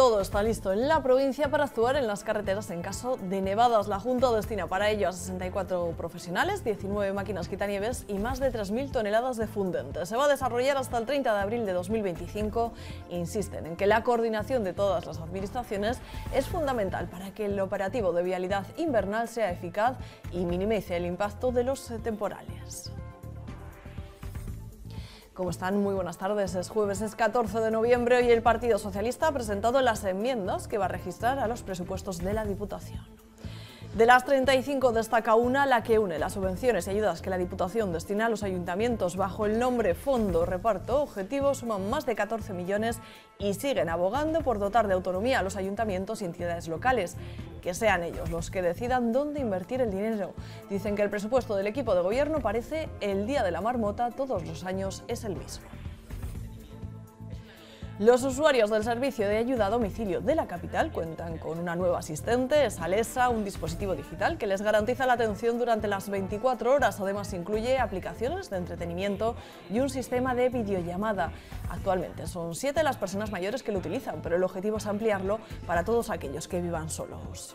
Todo está listo en la provincia para actuar en las carreteras en caso de nevadas. La Junta destina para ello a 64 profesionales, 19 máquinas quitanieves y más de 3.000 toneladas de fundente. Se va a desarrollar hasta el 30 de abril de 2025. Insisten en que la coordinación de todas las administraciones es fundamental para que el operativo de vialidad invernal sea eficaz y minimice el impacto de los eh, temporales. ¿Cómo están? Muy buenas tardes. Es jueves, es 14 de noviembre y el Partido Socialista ha presentado las enmiendas que va a registrar a los presupuestos de la Diputación. De las 35 destaca una la que une las subvenciones y ayudas que la Diputación destina a los ayuntamientos bajo el nombre Fondo Reparto Objetivo suman más de 14 millones y siguen abogando por dotar de autonomía a los ayuntamientos y entidades locales. Que sean ellos los que decidan dónde invertir el dinero. Dicen que el presupuesto del equipo de gobierno parece el día de la marmota todos los años es el mismo. Los usuarios del servicio de ayuda a domicilio de la capital cuentan con una nueva asistente, Salesa, un dispositivo digital que les garantiza la atención durante las 24 horas. Además, incluye aplicaciones de entretenimiento y un sistema de videollamada. Actualmente son siete las personas mayores que lo utilizan, pero el objetivo es ampliarlo para todos aquellos que vivan solos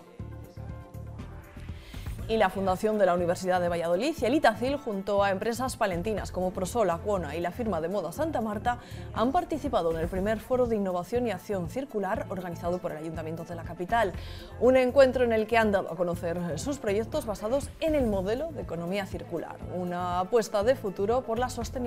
y la Fundación de la Universidad de Valladolid y el Itacil, junto a empresas palentinas como Prosola, Cuona y la firma de moda Santa Marta, han participado en el primer foro de innovación y acción circular organizado por el Ayuntamiento de la capital. Un encuentro en el que han dado a conocer sus proyectos basados en el modelo de economía circular, una apuesta de futuro por la sostenibilidad.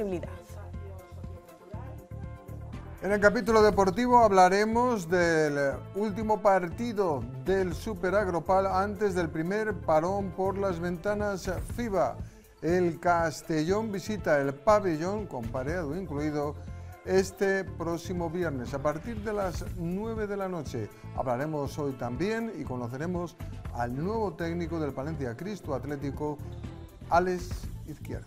En el capítulo deportivo hablaremos del último partido del Super Agropal antes del primer parón por las ventanas FIBA. El Castellón visita el pabellón con pareado incluido este próximo viernes a partir de las 9 de la noche. Hablaremos hoy también y conoceremos al nuevo técnico del Palencia Cristo Atlético, Alex Izquierda.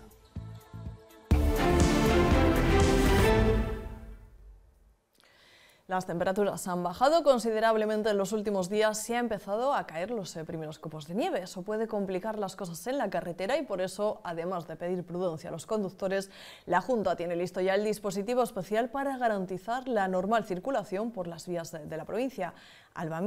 Las temperaturas han bajado considerablemente en los últimos días y ha empezado a caer los eh, primeros copos de nieve. Eso puede complicar las cosas en la carretera y por eso, además de pedir prudencia a los conductores, la Junta tiene listo ya el dispositivo especial para garantizar la normal circulación por las vías de, la provincia. Alba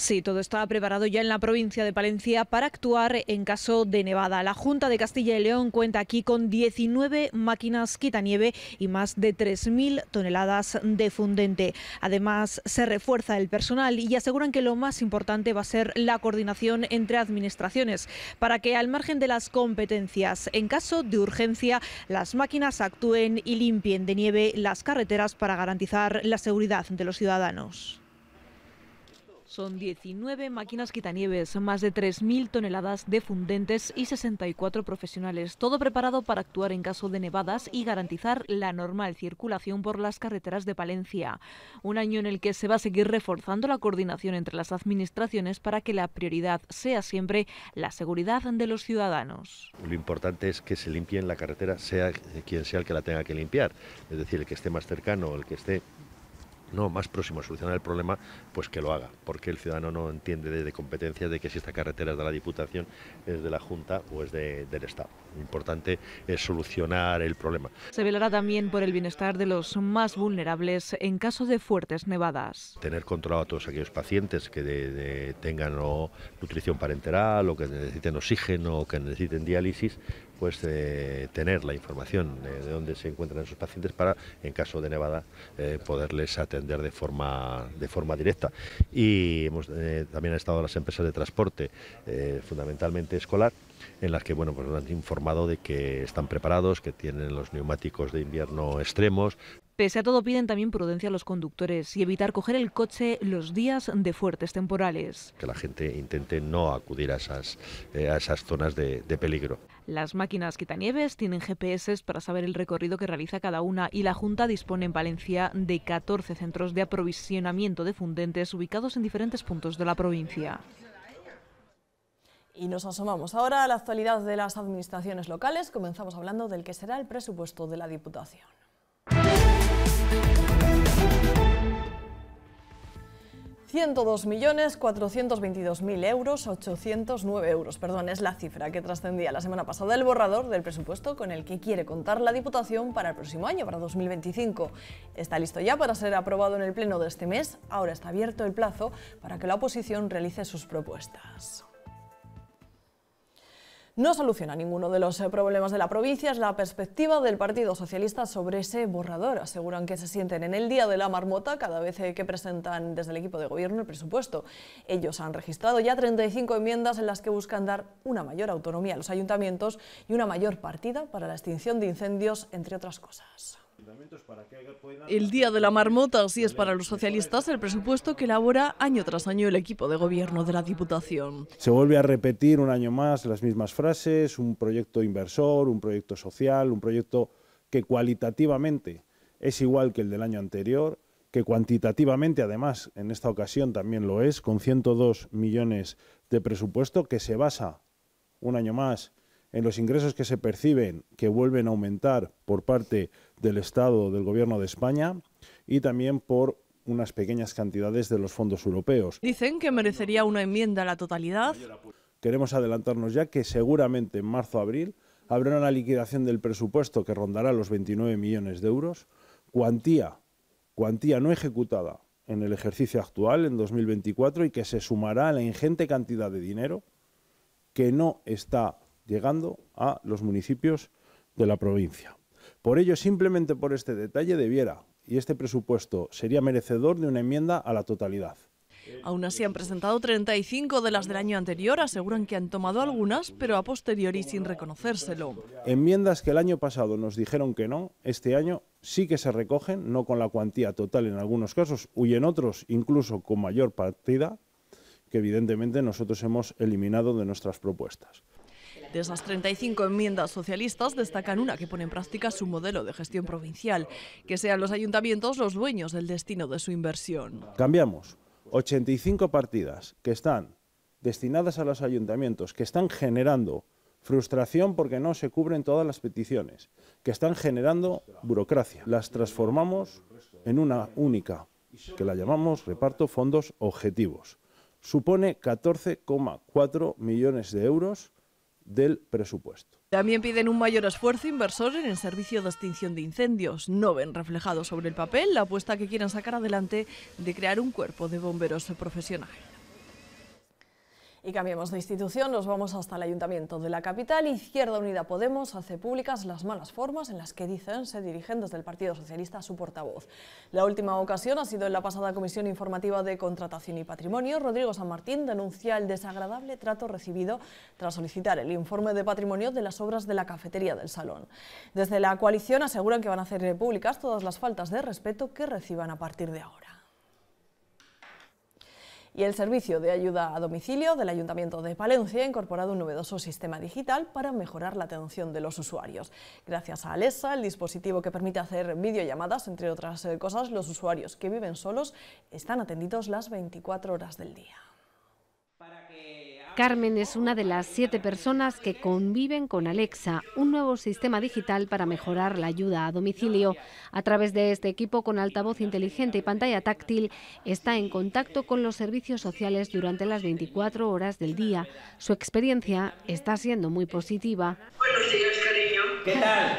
Sí, todo está preparado ya en la provincia de Palencia para actuar en caso de nevada. La Junta de Castilla y León cuenta aquí con 19 máquinas quitanieve y más de 3.000 toneladas de fundente. Además, se refuerza el personal y aseguran que lo más importante va a ser la coordinación entre administraciones para que, al margen de las competencias, en caso de urgencia, las máquinas actúen y limpien de nieve las carreteras para garantizar la seguridad de los ciudadanos. Son 19 máquinas quitanieves, más de 3.000 toneladas de fundentes y 64 profesionales, todo preparado para actuar en caso de nevadas y garantizar la normal circulación por las carreteras de Palencia. Un año en el que se va a seguir reforzando la coordinación entre las administraciones para que la prioridad sea siempre la seguridad de los ciudadanos. Lo importante es que se limpie la carretera, sea quien sea el que la tenga que limpiar, es decir, el que esté más cercano, el que esté no más próximo a solucionar el problema, pues que lo haga, porque el ciudadano no entiende de, competencia de que si esta carretera es de la Diputación, es de la Junta o es del Estado. Lo importante es solucionar el problema. Se velará también por el bienestar de los más vulnerables en caso de fuertes nevadas. Tener controlado a todos aquellos pacientes que tengan nutrición parenteral o que necesiten oxígeno o que necesiten diálisis pues tener la información de dónde se encuentran sus pacientes para, en caso de nevada, eh, poderles atender de forma, de forma directa. Y hemos, eh, también han estado las empresas de transporte, eh, fundamentalmente escolar, en las que bueno pues nos han informado de que están preparados, que tienen los neumáticos de invierno extremos. Pese a todo, piden también prudencia a los conductores y evitar coger el coche los días de fuertes temporales. Que la gente intente no acudir a esas, a esas zonas de peligro. Las máquinas quitanieves tienen GPS para saber el recorrido que realiza cada una y la Junta dispone en Valencia de 14 centros de aprovisionamiento de fundentes ubicados en diferentes puntos de la provincia. Y nos asomamos ahora a la actualidad de las administraciones locales. Comenzamos hablando del que será el presupuesto de la Diputación. 102.422.000 euros, 809 euros, perdón, es la cifra que trascendía la semana pasada el borrador del presupuesto con el que quiere contar la Diputación para el próximo año, para 2025. Está listo ya para ser aprobado en el Pleno de este mes, ahora está abierto el plazo para que la oposición realice sus propuestas no soluciona ninguno de los eh, problemas de la provincia. Es la perspectiva del Partido Socialista sobre ese borrador. Aseguran que se sienten en el día de la marmota cada vez eh, que presentan desde el equipo de gobierno el presupuesto. Ellos han registrado ya 35 enmiendas en las que buscan dar una mayor autonomía a los ayuntamientos y una mayor partida para la extinción de incendios, entre otras cosas. El Día de la Marmota, así es para los socialistas el presupuesto que elabora año tras año el equipo de gobierno de la Diputación. Se vuelve a repetir un año más las mismas frases, un proyecto inversor, un proyecto social, un proyecto que cualitativamente es igual que el del año anterior, que cuantitativamente además en esta ocasión también lo es, con 102 millones de presupuesto, que se basa un año más en los ingresos que se perciben, que vuelven a aumentar por parte del Estado, del Gobierno de España, y también por unas pequeñas cantidades de los fondos europeos. Dicen que merecería una enmienda a la totalidad. Queremos adelantarnos ya que seguramente en marzo-abril habrá una liquidación del presupuesto que rondará los 29 millones de euros, cuantía, cuantía no ejecutada en el ejercicio actual, en 2024, y que se sumará a la ingente cantidad de dinero que no está llegando a los municipios de la provincia. Por ello, simplemente por este detalle debiera, y este presupuesto sería merecedor de una enmienda a la totalidad. Aún así han presentado 35 de las del año anterior, aseguran que han tomado algunas, pero a posteriori sin reconocérselo. Enmiendas que el año pasado nos dijeron que no, este año sí que se recogen, no con la cuantía total en algunos casos y en otros incluso con mayor partida, que evidentemente nosotros hemos eliminado de nuestras propuestas. De esas 35 enmiendas socialistas destacan una que pone en práctica su modelo de gestión provincial, que sean los ayuntamientos los dueños del destino de su inversión. Cambiamos 85 partidas que están destinadas a los ayuntamientos, que están generando frustración porque no se cubren todas las peticiones, que están generando burocracia. Las transformamos en una única, que la llamamos reparto fondos objetivos. Supone 14,4 millones de euros del presupuesto. También piden un mayor esfuerzo inversor en el servicio de extinción de incendios. No ven reflejado sobre el papel la apuesta que quieren sacar adelante de crear un cuerpo de bomberos profesionales. Y cambiamos de institución, nos vamos hasta el Ayuntamiento de la capital. Izquierda Unida Podemos hace públicas las malas formas en las que dicen se dirigen desde el Partido Socialista a su portavoz. La última ocasión ha sido en la pasada Comisión Informativa de Contratación y Patrimonio. Rodrigo San Martín denuncia el desagradable trato recibido tras solicitar el informe de patrimonio de las obras de la cafetería del Salón. Desde la coalición aseguran que van a hacer públicas todas las faltas de respeto que reciban a partir de ahora y el Servicio de Ayuda a Domicilio del Ayuntamiento de Palencia ha incorporado un novedoso sistema digital para mejorar la atención de los usuarios. Gracias a Alesa, el dispositivo que permite hacer videollamadas, entre otras eh, cosas, los usuarios que viven solos están atendidos las 24 horas del día. Carmen es una de las siete personas que conviven con Alexa, un nuevo sistema digital para mejorar la ayuda a domicilio. A través de este equipo con altavoz inteligente y pantalla táctil, está en contacto con los servicios sociales durante las 24 horas del día. Su experiencia está siendo muy positiva. cariño. ¿Qué tal?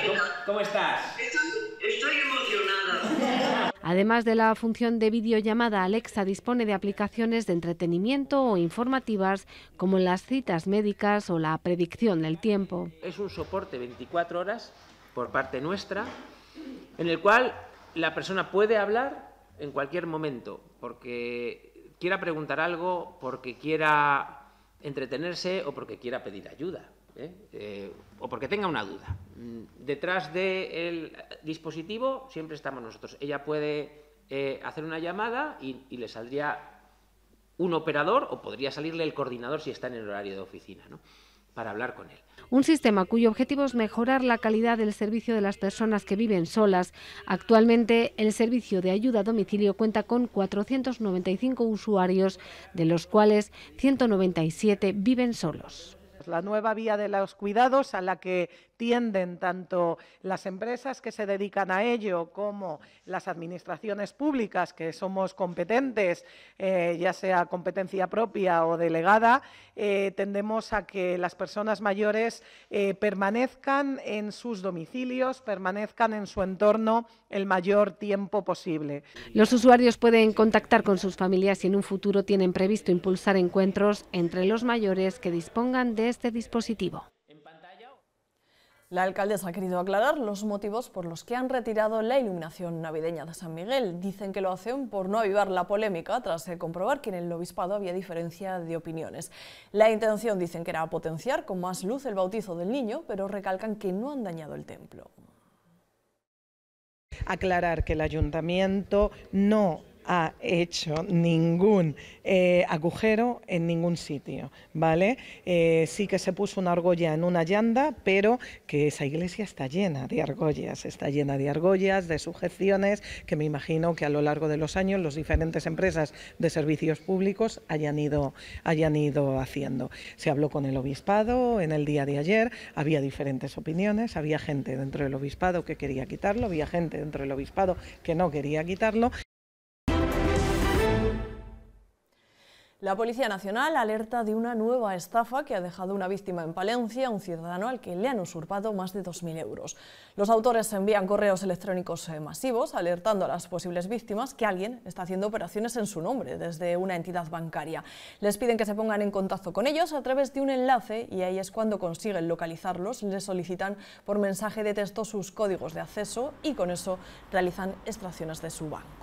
cómo estás? Además de la función de videollamada, Alexa dispone de aplicaciones de entretenimiento o informativas como las citas médicas o la predicción del tiempo. Es un soporte 24 horas por parte nuestra en el cual la persona puede hablar en cualquier momento porque quiera preguntar algo, porque quiera entretenerse o porque quiera pedir ayuda. ¿eh? Eh, o porque tenga una duda. Mm, detrás del dispositivo siempre estamos nosotros. Ella puede eh, hacer una llamada y, le saldría un operador o podría salirle el coordinador si está en el horario de oficina, para hablar con él. Un sistema cuyo objetivo es mejorar la calidad del servicio de las personas que viven solas. Actualmente, el servicio de ayuda a domicilio cuenta con 495 usuarios, de los cuales 197 viven solos. Pues la nueva vía de los cuidados a la que tienden tanto las empresas que se dedican a ello como las administraciones públicas que somos competentes, eh, ya sea competencia propia o delegada, eh, tendemos a que las personas mayores eh, permanezcan en sus domicilios, permanezcan en su entorno el mayor tiempo posible. Los usuarios pueden contactar con sus familias y en un futuro tienen previsto impulsar encuentros entre los mayores que dispongan de este dispositivo. La alcaldesa ha querido aclarar los motivos por los que han retirado la iluminación navideña de San Miguel. Dicen que lo hacen por no avivar la polémica tras eh, comprobar que en el obispado había diferencia de opiniones. La intención dicen que era potenciar con más luz el bautizo del niño, pero recalcan que no han dañado el templo aclarar que el ayuntamiento no ha hecho ningún eh, agujero en ningún sitio, ¿vale? Eh, sí que se puso una argolla en una llanda, pero que esa iglesia está llena de argollas, está llena de argollas, de sujeciones, que me imagino que a lo largo de los años las diferentes empresas de servicios públicos hayan ido haciendo. Se habló con el obispado en el día de ayer, había diferentes opiniones, había gente dentro del obispado que quería quitarlo, había gente dentro del obispado que no quería quitarlo. La Policía Nacional alerta de una nueva estafa que ha dejado una víctima en Palencia, un ciudadano al que le han usurpado más de 2.000 euros. Los autores envían correos electrónicos eh, masivos alertando a las posibles víctimas que alguien está haciendo operaciones en su nombre desde una entidad bancaria. Les piden que se pongan en contacto con ellos a través de un enlace y ahí es cuando consiguen localizarlos. Les solicitan por mensaje de texto sus códigos de acceso y con eso realizan extracciones de su banco.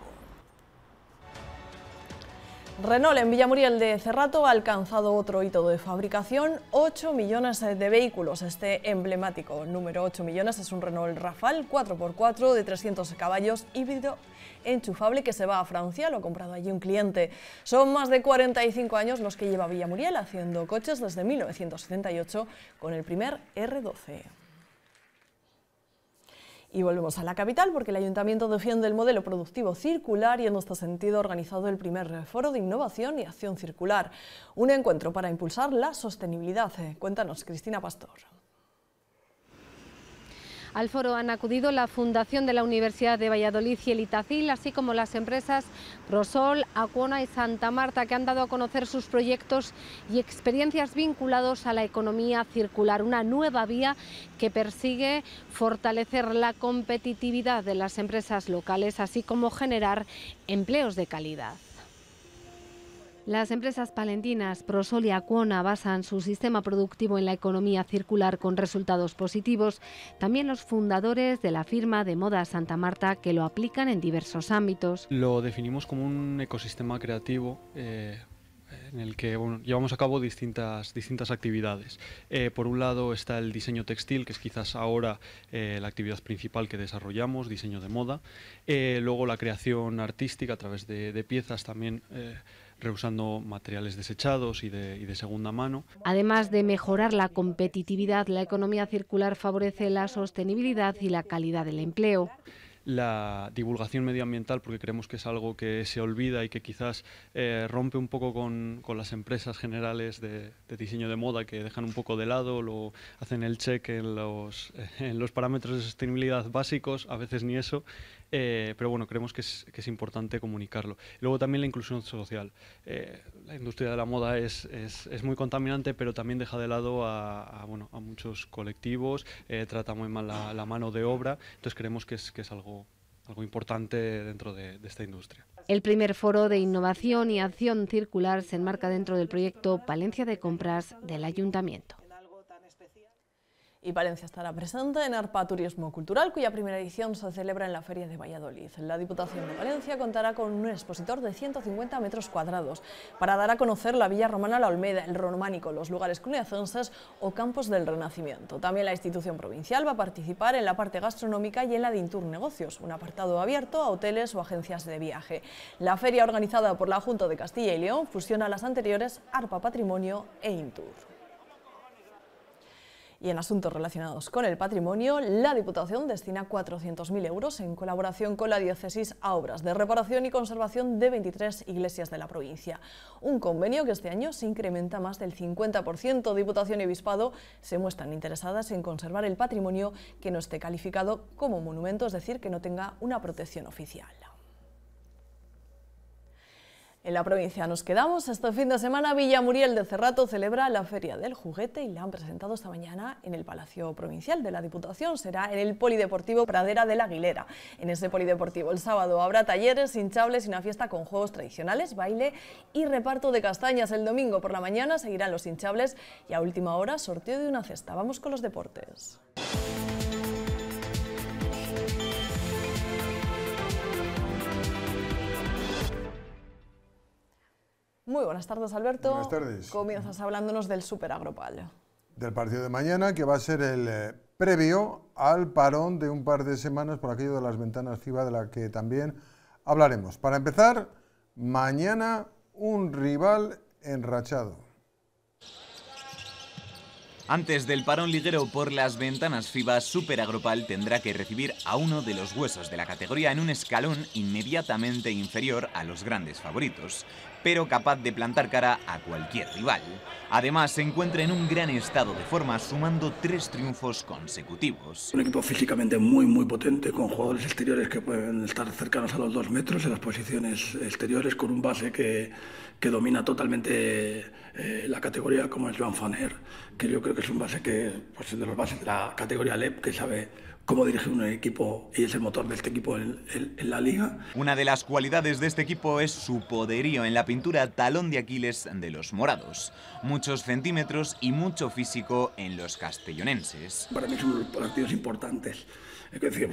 Renault en Villamuriel de Cerrato ha alcanzado otro hito de fabricación, 8 millones de vehículos. Este emblemático número 8 millones es un Renault Rafal 4x4 de 300 caballos híbrido enchufable que se va a Francia, lo ha comprado allí un cliente. Son más de 45 años los que lleva Villamuriel haciendo coches desde 1978 con el primer R12. Y volvemos a la capital porque el Ayuntamiento defiende el modelo productivo circular y en nuestro sentido ha organizado el primer foro de innovación y acción circular, un encuentro para impulsar la sostenibilidad. Eh, cuéntanos, Cristina Pastor. Al foro han acudido la Fundación de la Universidad de Valladolid y el Itacil, así como las empresas Prosol, Acuona y Santa Marta, que han dado a conocer sus proyectos y experiencias vinculados a la economía circular, una nueva vía que persigue fortalecer la competitividad de las empresas locales, así como generar empleos de calidad. Las empresas palentinas Prosol y Acuona basan su sistema productivo en la economía circular con resultados positivos. También los fundadores de la firma de moda Santa Marta que lo aplican en diversos ámbitos. Lo definimos como un ecosistema creativo. Eh, en el que llevamos a cabo distintas, distintas actividades. Eh, por un lado está el diseño textil, que es quizás ahora eh, la actividad principal que desarrollamos, diseño de moda. luego la creación artística a través de piezas también reusando materiales desechados y de, segunda mano. Además de mejorar la competitividad, la economía circular favorece la sostenibilidad y la calidad del empleo la divulgación medioambiental, porque creemos que es algo que se olvida y que quizás eh, rompe un poco con, con las empresas generales de, diseño de moda, que dejan un poco de lado, lo hacen el check los, en los parámetros de sostenibilidad básicos, a veces ni eso, eh, pero bueno, creemos que es, importante comunicarlo. Luego también la inclusión social. Eh, la industria de la moda es, muy contaminante, pero también deja de lado a, muchos colectivos, eh, trata muy mal la, la, mano de obra, entonces creemos que es, algo importante dentro de, de, esta industria. El primer foro de innovación y acción circular se enmarca dentro del proyecto Palencia de Compras del Ayuntamiento. Y Valencia estará presente en ARPA Turismo Cultural, cuya primera edición se celebra en la Feria de Valladolid. La Diputación de Valencia contará con un expositor de 150 metros cuadrados para dar a conocer la Villa Romana La Olmeda, el románico, los lugares cluniacenses o campos del Renacimiento. También la institución provincial va a participar en la parte gastronómica y en la de Intur Negocios, un apartado abierto a hoteles o agencias de viaje. La feria organizada por la Junta de Castilla y León fusiona las anteriores ARPA Patrimonio e Intur. Y en asuntos relacionados con el patrimonio, la Diputación destina 400.000 euros en colaboración con la diócesis a obras de reparación y conservación de 23 iglesias de la provincia. Un convenio que este año se incrementa más del 50%. Diputación y Obispado se muestran interesadas en conservar el patrimonio que no esté calificado como monumento, es decir, que no tenga una protección oficial en la provincia. Nos quedamos Este fin de semana. Villa Muriel de Cerrato celebra la Feria del Juguete y la han presentado esta mañana en el Palacio Provincial de la Diputación. Será en el Polideportivo Pradera de la Aguilera. En ese polideportivo el sábado habrá talleres, hinchables y una fiesta con juegos tradicionales, baile y reparto de castañas. El domingo por la mañana seguirán los hinchables y a última hora sorteo de una cesta. Vamos con los deportes. Muy buenas tardes, Alberto. Buenas tardes. Comienzas hablándonos del superagropal. Del partido de mañana, que va a ser el eh, previo al parón de un par de semanas por aquello de las ventanas FIBA, de la que también hablaremos. Para empezar, mañana un rival enrachado. Antes del parón liguero por las ventanas FIBA, Superagropal tendrá que recibir a uno de los huesos de la categoría en un escalón inmediatamente inferior a los grandes favoritos pero capaz de plantar cara a cualquier rival. Además, se encuentra en un gran estado de forma, sumando tres triunfos consecutivos. Un equipo físicamente muy, muy potente, con jugadores exteriores que pueden estar cercanos a los dos metros en las posiciones exteriores, con un base que, domina totalmente eh, la categoría, como es Joan Faner, que yo creo que es un base que, pues, de los bases de la categoría LEP, que sabe cómo dirige un equipo y es el motor de este equipo en, la liga. Una de las cualidades de este equipo es su poderío en la pintura talón de Aquiles de los morados. Muchos centímetros y mucho físico en los castellonenses. Para mí son partidos importantes. Es decir,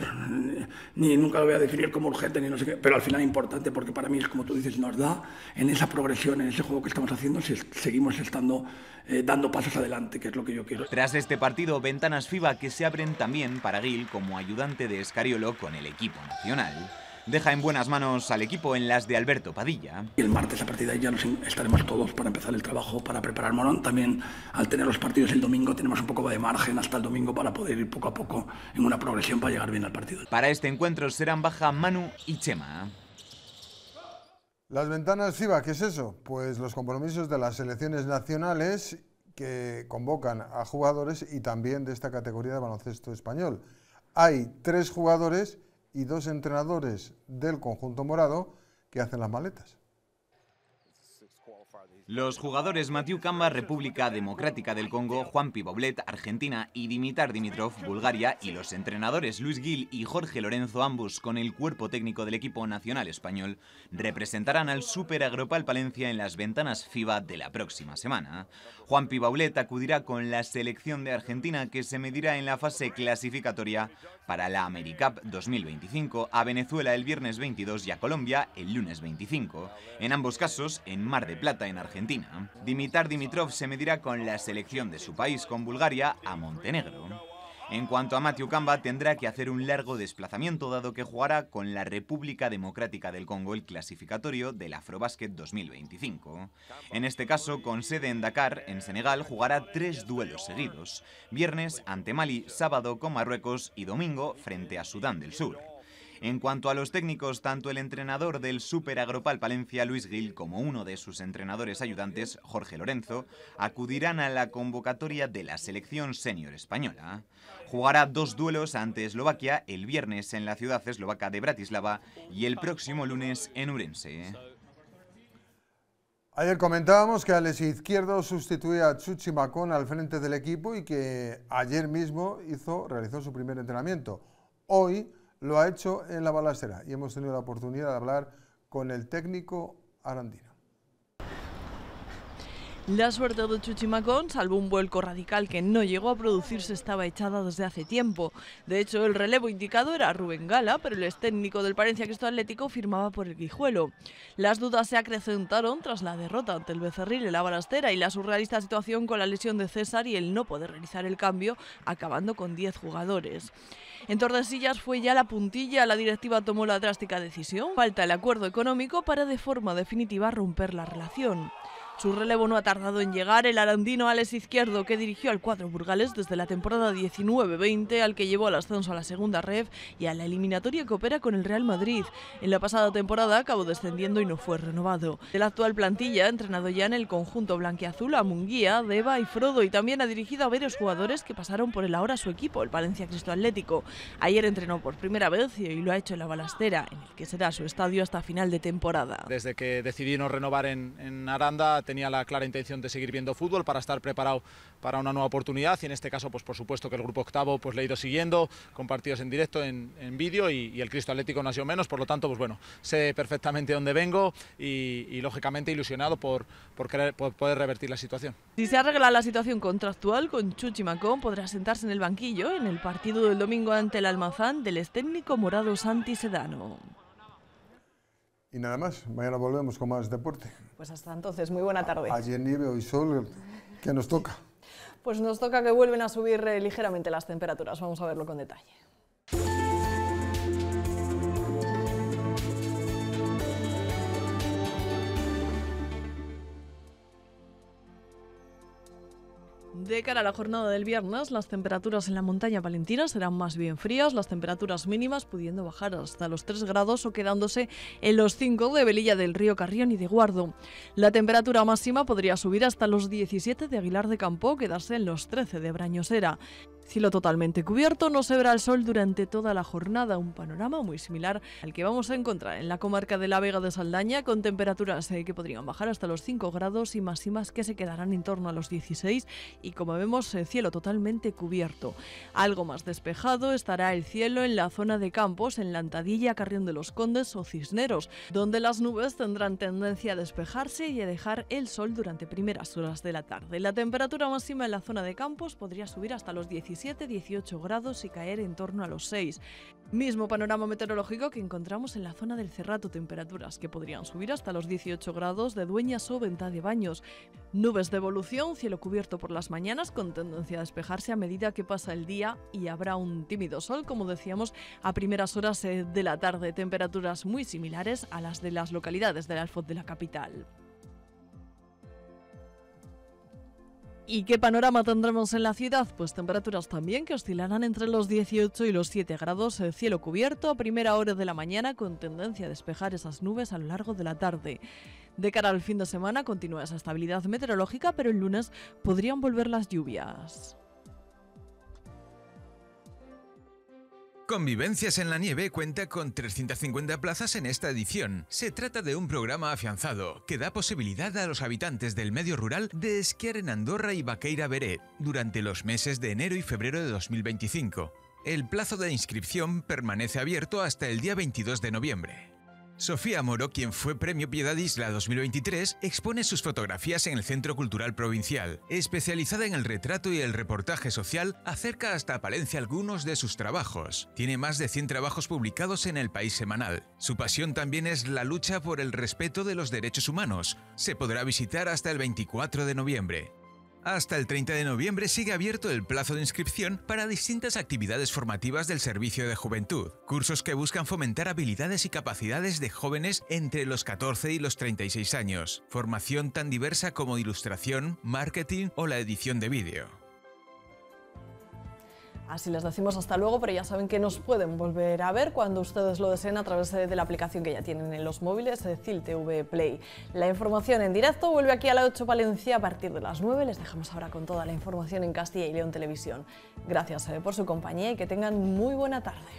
ni nunca lo voy a definir como urgente sé pero al final es importante porque para mí es como tú dices, nos da en esa progresión, en ese juego que estamos haciendo, si seguimos estando eh, dando pasos adelante, que es lo que yo quiero. Tras este partido, ventanas FIBA que se abren también para Gil como ayudante de Escariolo con el equipo nacional deja en buenas manos al equipo en las de Alberto Padilla. El martes a partir de ahí ya estaremos todos para empezar el trabajo, para preparar Morón. También al tener los partidos el domingo tenemos un poco de margen hasta el domingo para poder ir poco a poco en una progresión para llegar bien al partido. Para este encuentro serán baja Manu y Chema. Las ventanas FIBA, ¿qué es eso? Pues los compromisos de las selecciones nacionales que convocan a jugadores y también de esta categoría de baloncesto español. Hay tres jugadores y dos entrenadores del conjunto morado que hacen las maletas. Los jugadores Mathieu Kamba, República Democrática del Congo, Juan Piboblet, Argentina y Dimitar Dimitrov, Bulgaria, y los entrenadores Luis Gil y Jorge Lorenzo, ambos con el cuerpo técnico del equipo nacional español, representarán al Super Agropal Palencia en las ventanas FIBA de la próxima semana. Juan Piboblet acudirá con la selección de Argentina que se medirá en la fase clasificatoria para la AmeriCup 2025 a Venezuela el viernes 22 y a Colombia el lunes 25. En ambos casos, en Mar de Plata, en Argentina, Dimitar Dimitrov se medirá con la selección de su país, con Bulgaria, a Montenegro. En cuanto a Matthew Kamba, tendrá que hacer un largo desplazamiento dado que jugará con la República Democrática del Congo el clasificatorio del Afrobasket 2025. En este caso, con sede en Dakar, en Senegal, jugará tres duelos seguidos. Viernes ante Mali, sábado con Marruecos y domingo frente a Sudán del Sur. En cuanto a los técnicos, tanto el entrenador del Super Agropal Palencia, Luis Gil, como uno de sus entrenadores ayudantes, Jorge Lorenzo, acudirán a la convocatoria de la selección senior española. Jugará dos duelos ante Eslovaquia el viernes en la ciudad eslovaca de Bratislava y el próximo lunes en Urense. Ayer comentábamos que Alex Izquierdo sustituía a Chuchi Macón al frente del equipo y que ayer mismo hizo, realizó su primer entrenamiento. Hoy lo ha hecho en la balacera y hemos tenido la oportunidad de hablar con el técnico arandino. La suerte de Chuchimacón, salvo un vuelco radical que no llegó a producirse, estaba echada desde hace tiempo. De hecho, el relevo indicado era Rubén Gala, pero el ex técnico del Parencia Cristo Atlético firmaba por el Guijuelo. Las dudas se acrecentaron tras la derrota ante el Becerril, la balastera y la surrealista situación con la lesión de César y el no poder realizar el cambio, acabando con 10 jugadores. En Tordesillas fue ya la puntilla, la directiva tomó la drástica decisión. Falta el acuerdo económico para de forma definitiva romper la relación. Su relevo no ha tardado en llegar. El arandino Alex Izquierdo, que dirigió al cuadro burgales desde la temporada 19-20, al que llevó al ascenso a la segunda red y a la eliminatoria que opera con el Real Madrid. En la pasada temporada acabó descendiendo y no fue renovado. De la actual plantilla, ha entrenado ya en el conjunto blanqueazul... a Munguía, Deva y Frodo, y también ha dirigido a varios jugadores que pasaron por el ahora su equipo, el Valencia Cristo Atlético. Ayer entrenó por primera vez y lo ha hecho en la Balastera, en el que será su estadio hasta final de temporada. Desde que decidimos renovar en, en Aranda, tenía la clara intención de seguir viendo fútbol para estar preparado para una nueva oportunidad y en este caso, pues por supuesto que el grupo octavo pues le he ido siguiendo con partidos en directo, en, en vídeo y, el Cristo Atlético no ha sido menos, por lo tanto, pues bueno, sé perfectamente dónde vengo y, lógicamente ilusionado por, por, querer, poder revertir la situación. Si se arregla la situación contractual con Chuchi Macón, podrá sentarse en el banquillo en el partido del domingo ante el Almazán del ex técnico morado Santi Sedano. Y nada más, mañana volvemos con más deporte. Pues hasta entonces, muy buena tarde. Ayer nieve, hoy sol, ¿qué nos toca? Pues nos toca que vuelven a subir eh, ligeramente las temperaturas, vamos a verlo con detalle. De cara a la jornada del viernes, las temperaturas en la montaña valentina serán más bien frías, las temperaturas mínimas pudiendo bajar hasta los 3 grados o quedándose en los 5 de Velilla del Río Carrión y de Guardo. La temperatura máxima podría subir hasta los 17 de Aguilar de Campo, quedarse en los 13 de Brañosera. Cielo totalmente cubierto, no se verá el sol durante toda la jornada, un panorama muy similar al que vamos a encontrar en la comarca de la Vega de Saldaña, con temperaturas eh, que podrían bajar hasta los 5 grados y máximas que se quedarán en torno a los 16 y como vemos el cielo totalmente cubierto. Algo más despejado estará el cielo en la zona de Campos, en Lantadilla, Carrión de los Condes o Cisneros, donde las nubes tendrán tendencia a despejarse y a dejar el sol durante primeras horas de la tarde. La temperatura máxima en la zona de Campos podría subir hasta los 17-18 grados y caer en torno a los 6. Mismo panorama meteorológico que encontramos en la zona del Cerrato, temperaturas que podrían subir hasta los 18 grados de Dueñas o Venta de Baños. Nubes de evolución, cielo cubierto por las mañanas con tendencia a despejarse a medida que pasa el día y habrá un tímido sol, como decíamos, a primeras horas eh, de la tarde. Temperaturas muy similares a las de las localidades del Alfoz de la capital. ¿Y qué panorama tendremos en la ciudad? Pues temperaturas también que oscilarán entre los 18 y los 7 grados, eh, cielo cubierto a primera hora de la mañana con tendencia a despejar esas nubes a lo largo de la tarde. De cara al fin de semana continúa esa estabilidad meteorológica, pero el lunes podrían volver las lluvias. Convivencias en la Nieve cuenta con 350 plazas en esta edición. Se trata de un programa afianzado que da posibilidad a los habitantes del medio rural de esquiar en Andorra y Baqueira Beret durante los meses de enero y febrero de 2025. El plazo de inscripción permanece abierto hasta el día 22 de noviembre. Sofía Moro, quien fue Premio Piedad Isla 2023, expone sus fotografías en el Centro Cultural Provincial, especializada en el retrato y el reportaje social, acerca hasta Palencia algunos de sus trabajos. Tiene más de 100 trabajos publicados en el país semanal. Su pasión también es la lucha por el respeto de los derechos humanos. Se podrá visitar hasta el 24 de noviembre. Hasta el 30 de noviembre sigue abierto el plazo de inscripción para distintas actividades formativas del Servicio de Juventud, cursos que buscan fomentar habilidades y capacidades de jóvenes entre los 14 y los 36 años, formación tan diversa como ilustración, marketing o la edición de vídeo. Así les decimos hasta luego, pero ya saben que nos pueden volver a ver cuando ustedes lo deseen a través de la aplicación que ya tienen en los móviles, decir, eh, TV Play. La información en directo vuelve aquí a la 8 Valencia a partir de las 9. Les dejamos ahora con toda la información en Castilla y León Televisión. Gracias eh, por su compañía y que tengan muy buena tarde.